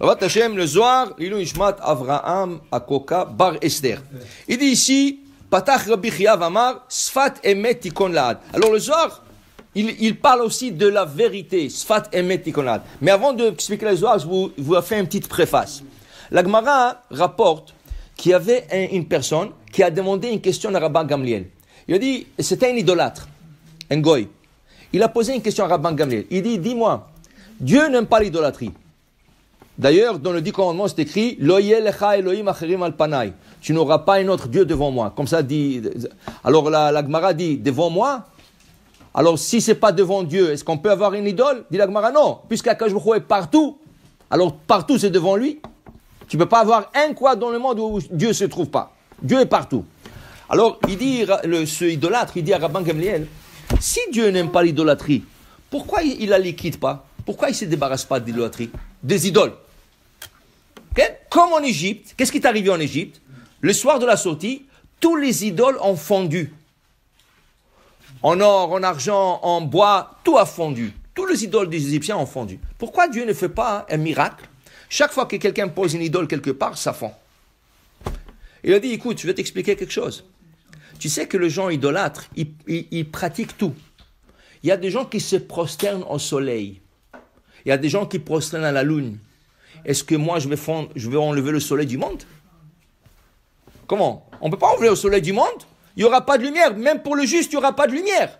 le Zohar, Avraham, Akoka, Bar Esther. Il dit ici, Patach Rabbi Amar, Sfat Emet Tikon Alors le Zohar, il, parle aussi de la vérité, Sfat Emet Tikon Mais avant d'expliquer le Zohar, je vous, vous une petite préface. La Gemara rapporte qu'il y avait une personne qui a demandé une question à Rabban Gamliel. Il a dit, c'était un idolâtre, un goy. Il a posé une question à Rabban Gamliel. Il dit, dis-moi, Dieu n'aime pas l'idolâtrie. D'ailleurs, dans le dix commandements, c'est écrit al Tu n'auras pas un autre Dieu devant moi. Comme ça dit. Alors la, dit devant moi. Alors si ce n'est pas devant Dieu, est-ce qu'on peut avoir une idole Dit la Gemara non, puisqu'Akash est partout. Alors partout c'est devant lui. Tu ne peux pas avoir un quoi dans le monde où Dieu ne se trouve pas. Dieu est partout. Alors il dit le, ce idolâtre, il dit à Rabban Gamliel, si Dieu n'aime pas l'idolâtrie, pourquoi il, ne la liquide pas Pourquoi il se débarrasse pas de l'idolâtrie, des idoles comme en Égypte, qu'est-ce qui est arrivé en Égypte Le soir de la sortie, tous les idoles ont fondu. En or, en argent, en bois, tout a fondu. Tous les idoles des Égyptiens ont fondu. Pourquoi Dieu ne fait pas un miracle Chaque fois que quelqu'un pose une idole quelque part, ça fond. Il a dit, écoute, je vais t'expliquer quelque chose. Tu sais que les gens idolâtres, ils pratiquent tout. Il y a des gens qui se prosternent au soleil. Il y a des gens qui prosternent à la lune est-ce que moi je vais, je vais enlever le soleil du monde Comment On ne peut pas enlever le soleil du monde Il n'y aura pas de lumière. Même pour le juste, il n'y aura pas de lumière.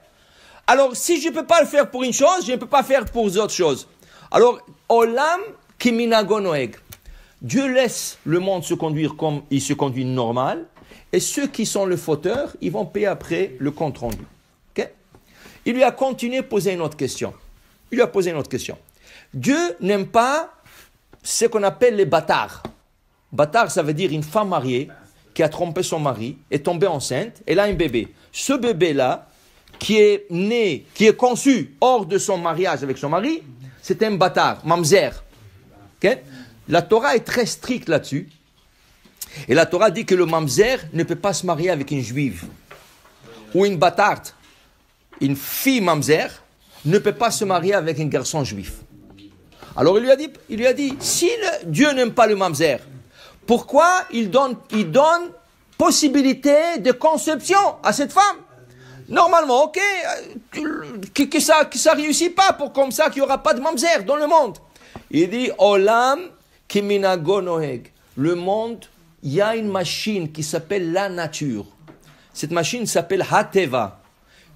Alors, si je ne peux pas le faire pour une chose, je ne peux pas le faire pour d'autres choses. Alors, Olam Kiminagonoeg. Dieu laisse le monde se conduire comme il se conduit normal, et ceux qui sont le fauteur, ils vont payer après le compte rendu. Il lui a continué à poser une autre question. Il lui a posé une autre question. Dieu n'aime pas ce qu'on appelle les bâtards. Bâtard, ça veut dire une femme mariée qui a trompé son mari, est tombée enceinte, elle a un bébé. Ce bébé-là, qui est né, qui est conçu hors de son mariage avec son mari, c'est un bâtard, mamzer. La Torah est très stricte là-dessus. Et la Torah dit que le mamzer ne peut pas se marier avec une juive ou une bâtarde. Une fille mamzer ne peut pas se marier avec un garçon juif. Alors il lui a dit, il lui a dit si Dieu n'aime pas le mamzer, pourquoi il donne, il donne possibilité de conception à cette femme Normalement, ok, que, ça que ça réussit pas pour comme ça qu'il n'y aura pas de mamzer dans le monde. Il dit Olam noheg. Le monde, il y a une machine qui s'appelle la nature. Cette machine s'appelle Hateva.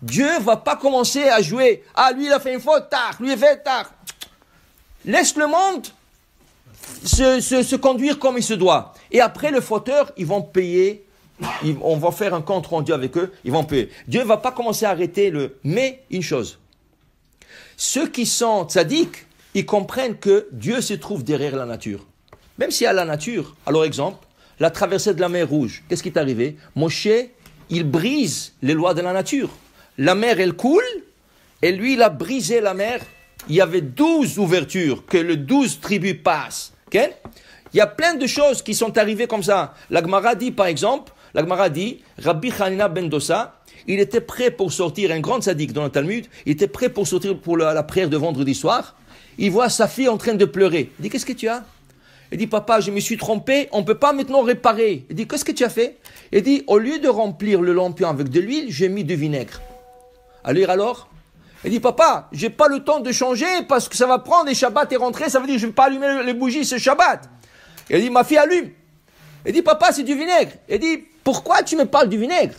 Dieu va pas commencer à jouer. Ah, lui, il a fait une faute, tard. Lui, il fait tard. Laisse le monde se, conduire comme il se doit. Et après, le fauteur, ils vont payer. on va faire un compte rendu avec eux. Ils vont payer. Dieu ne va pas commencer à arrêter le. Mais une chose. Ceux qui sont sadiques, ils comprennent que Dieu se trouve derrière la nature. Même s'il y a la nature. Alors, exemple, la traversée de la mer Rouge. Qu'est-ce qui est arrivé Moshe, il brise les lois de la nature. La mer, elle coule. Et lui, il a brisé la mer il y avait douze ouvertures que le douze tribus passent. il y a plein de choses qui sont arrivées comme ça. L'Agmara dit, par exemple, l'Agmara Rabbi Hanina ben Dosa, il était prêt pour sortir, un grand sadique dans le Talmud, il était prêt pour sortir pour la, prière de vendredi soir. Il voit sa fille en train de pleurer. Il dit, qu'est-ce que tu as il dit, papa, je me suis trompé, on ne peut pas maintenant réparer. Il dit, qu'est-ce que tu as fait Il dit, au lieu de remplir le lampion avec de l'huile, j'ai mis du vinaigre. Alors, alors, elle dit, papa, j'ai pas le temps de changer parce que ça va prendre les Shabbat et rentrer, ça veut dire que je vais pas allumer les bougies ce Shabbat. Il dit, ma fille allume. Elle dit, papa, c'est du vinaigre. Elle dit, pourquoi tu me parles du vinaigre?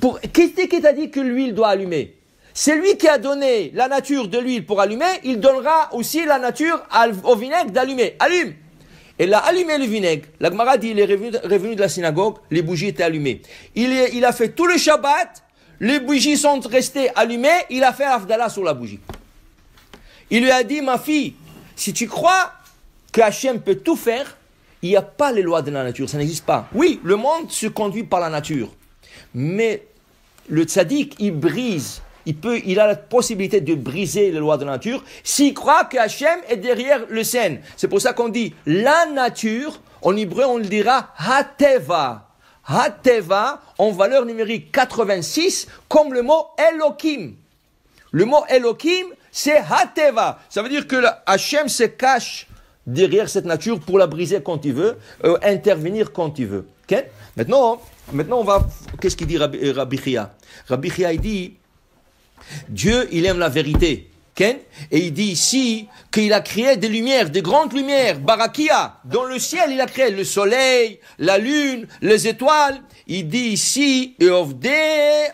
Pour, qui t'a dit que l'huile doit allumer? C'est lui qui a donné la nature de l'huile pour allumer, il donnera aussi la nature au vinaigre d'allumer. Allume Elle a allumé le vinaigre. La dit, il est revenu, de la synagogue, les bougies étaient allumées. Il, il a fait tout le Shabbat, les bougies sont restées allumées, il a fait Afdallah sur la bougie. Il lui a dit, ma fille, si tu crois que Hachem peut tout faire, il n'y a pas les lois de la nature, ça n'existe pas. Oui, le monde se conduit par la nature. Mais le tzaddik, il brise, il, peut, il a la possibilité de briser les lois de la nature s'il croit que Hachem est derrière le scène. C'est pour ça qu'on dit la nature, en hébreu on le dira hateva. Hateva en valeur numérique 86 comme le mot Elohim. Le mot Elohim, c'est Hateva. Ça veut dire que Hachem se cache derrière cette nature pour la briser quand il veut, euh, intervenir quand il veut. Maintenant, maintenant, on va. Qu'est-ce qu'il dit Rabbi, euh, Rabbi Rabbi Chia, il dit Dieu, il aime la vérité. Et il dit ici qu'il a créé des lumières, des grandes lumières, Barakia. Dans le ciel, il a créé le soleil, la lune, les étoiles. Il dit ici, et des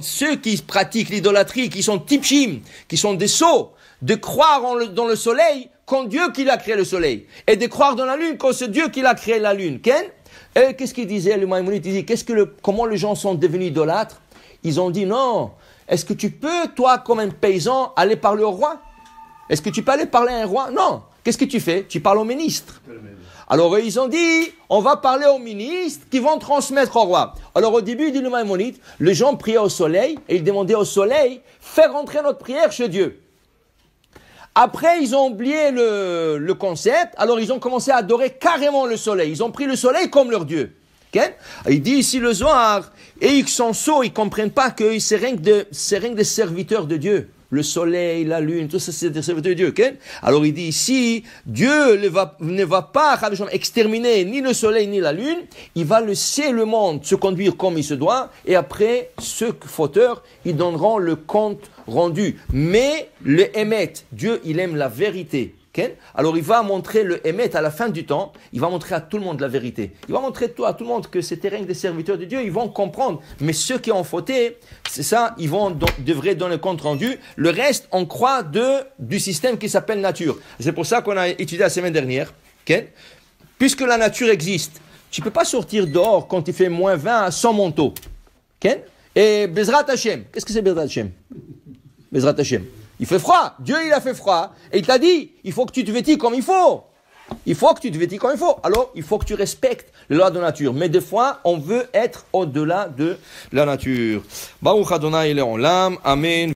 ceux qui pratiquent l'idolâtrie, qui sont tipchim, qui sont des sots, de croire dans le soleil, qu'en Dieu qu'il a créé le soleil, et de croire dans la lune, qu'en ce Dieu qu'il a créé la lune. Ken et eh, qu'est-ce qu'il disait, le Maïmonide Il dit, comment les gens sont devenus idolâtres Ils ont dit, non, est-ce que tu peux, toi, comme un paysan, aller parler au roi Est-ce que tu peux aller parler à un roi Non. Qu'est-ce que tu fais Tu parles au ministre. Alors ils ont dit, on va parler aux ministres qui vont transmettre au roi. Alors au début, dit le les gens priaient au soleil et ils demandaient au soleil, fais rentrer notre prière chez Dieu. Après, ils ont oublié le, concept, alors ils ont commencé à adorer carrément le soleil. Ils ont pris le soleil comme leur dieu. Il dit ici le Zohar, et ils sont sots, ils comprennent pas que c'est rien que des serviteurs de Dieu le soleil, la lune, tout ça, c'est des serviteurs de Dieu. Alors il dit ici, Dieu ne va, ne va pas exterminer ni le soleil ni la lune, il va laisser le monde se conduire comme il se doit, et après, ceux fauteurs, ils donneront le compte rendu. Mais le émet, Dieu, il aime la vérité. Alors il va montrer le Hémet à la fin du temps, il va montrer à tout le monde la vérité. Il va montrer à tout le monde que c'était règne des serviteurs de Dieu, ils vont comprendre. Mais ceux qui ont fauté, c'est ça, ils vont devraient donner compte rendu. Le reste, on croit de, du système qui s'appelle nature. C'est pour ça qu'on a étudié la semaine dernière. Puisque la nature existe, tu ne peux pas sortir dehors quand il fait moins 20 sans manteau. manteaux. Et Bezrat Hashem, qu'est-ce que c'est Bezrat Hashem Bezrat Hashem. Il fait froid. Dieu, il a fait froid. Et il t'a dit, il faut que tu te vêtis comme il faut. Il faut que tu te vêtis comme il faut. Alors, il faut que tu respectes les lois de la nature. Mais des fois, on veut être au-delà de la nature. Baruch Adonai Amen.